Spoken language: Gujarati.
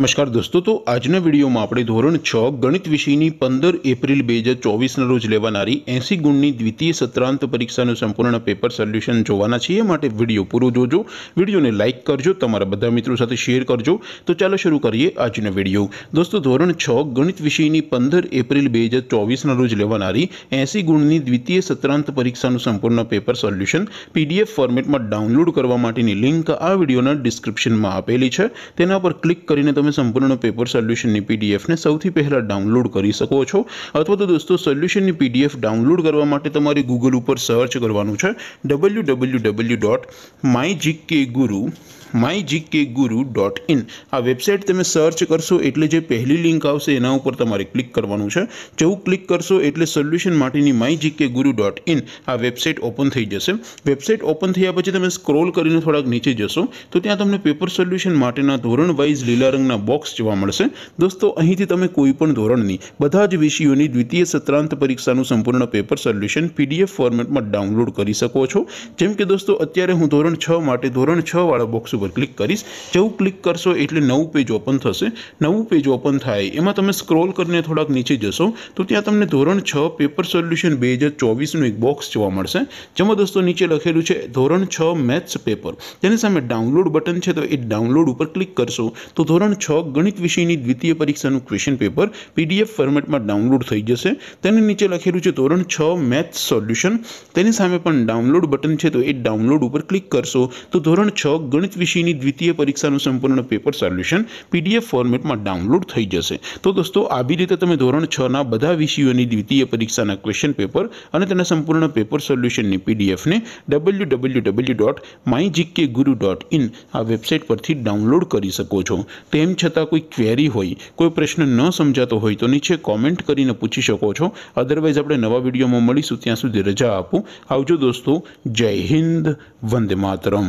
નમસ્કાર દોસ્તો તો આજના વિડીયોમાં આપણે ધોરણ છ ગણિત વિષયની પંદર એપ્રિલ બે હજાર ચોવીસના રોજ લેવાનારી એંસી ગુણની દ્વિતીય સત્રાંત પરીક્ષાનું સંપૂર્ણ પેપર સોલ્યુશન જોવાના છીએ માટે વિડીયો પૂરો જોજો વિડીયોને લાઇક કરજો તમારા બધા મિત્રો સાથે શેર કરજો તો ચાલો શરૂ કરીએ આજનો વિડીયો દોસ્તો ધોરણ છ ગણિત વિષયની પંદર એપ્રિલ બે હજાર ચોવીસના રોજ લેવાનારી એંસી ગુણની દ્વિતીય સત્રાંત પરીક્ષાનું સંપૂર્ણ પેપર સોલ્યુશન પીડીએફ ફોર્મેટમાં ડાઉનલોડ કરવા માટેની લિંક આ વિડીયોના ડિસ્ક્રિપ્શનમાં આપેલી છે તેના પર ક્લિક કરીને તમે संपूर्ण पेपर सॉल्यूशन की पीडीएफ ने સૌથી પહેલા ડાઉનલોડ કરી શકો છો અથવા તો દોસ્તો સોલ્યુશન ની પીડીએફ ડાઉનલોડ કરવા માટે તમારે Google ઉપર સર્ચ કરવાનું છે www.mygkguru my GK guru dot in આ વેબસાઇટ તમે સર્ચ કરશો એટલે જે પહેલી લિંક આવશે એના ઉપર તમારે ક્લિક કરવાનું છે જેવું ક્લિક કરશો એટલે સોલ્યુશન માટેની my GK guru dot in આ વેબસાઇટ ઓપન થઈ જશે વેબસાઇટ ઓપન થયા પછી તમે સ્ક્રોલ કરીને થોડાક નીચે જશો તો ત્યાં તમને પેપર સોલ્યુશન માટેના ધોરણ વાઇઝ લીલા રંગના બોક્સ જોવા મળશે દોસ્તો અહીંથી તમે કોઈ પણ ધોરણની બધા જ વિષયોની દ્વિતીય સત્રાંત પરીક્ષાનું સંપૂર્ણ પેપર સોલ્યુશન પીડીએફ ફોર્મેટમાં ડાઉનલોડ કરી શકો છો જેમ કે દોસ્તો અત્યારે હું ધોરણ છ માટે ધોરણ છ વાળા બોક્સ અવર ક્લિક કરશો જેવ ક્લિક કરશો એટલે નવું પેજ ઓપન થશે નવું પેજ ઓપન થાય એમાં તમે સ્ક્રોલ કરીને થોડક નીચે જશો તો ત્યાં તમને ધોરણ 6 પેપર સોલ્યુશન 2024 નું એક બોક્સ જોવા મળશે જેમ દોસ્તો નીચે લખેલું છે ધોરણ 6 મેથ્સ પેપર તેની સામે ડાઉનલોડ બટન છે તો એ ડાઉનલોડ ઉપર ક્લિક કરશો તો ધોરણ 6 ગણિત વિષયની દ્વિતીય પરીક્ષાનું ક્વેશ્ચન પેપર પીડીએફ ફોર્મેટમાં ડાઉનલોડ થઈ જશે તેની નીચે લખેલું છે ધોરણ 6 મેથ્સ સોલ્યુશન તેની સામે પણ ડાઉનલોડ બટન છે તો એ ડાઉનલોડ ઉપર ક્લિક કરશો તો ધોરણ 6 ગણિત चीनी द्वितीय परीक्षा નું સંપૂર્ણ પેપર સોલ્યુશન પીડીએફ ફોર્મેટમાં ડાઉનલોડ થઈ જશે તો દોસ્તો આબી રીતે તમે ધોરણ 6 ના બધા વિષયો ની દ્વિતીય પરીક્ષા ના ક્વેશ્ચન પેપર અને તેના સંપૂર્ણ પેપર સોલ્યુશન ની પીડીએફ ને www.mygkguru.in આ વેબસાઈટ પરથી ડાઉનલોડ કરી શકો છો તેમ છતાં કોઈ ક્વેરી હોય કોઈ પ્રશ્ન ન સમજાતો હોય તો નીચે કમેન્ટ કરીને પૂછી શકો છો અધરવાઇઝ આપણે નવા વિડિયો માં મળીશું ત્યાં સુધી રજા આપું આવજો દોસ્તો જય હિન્દ વંદે માતરમ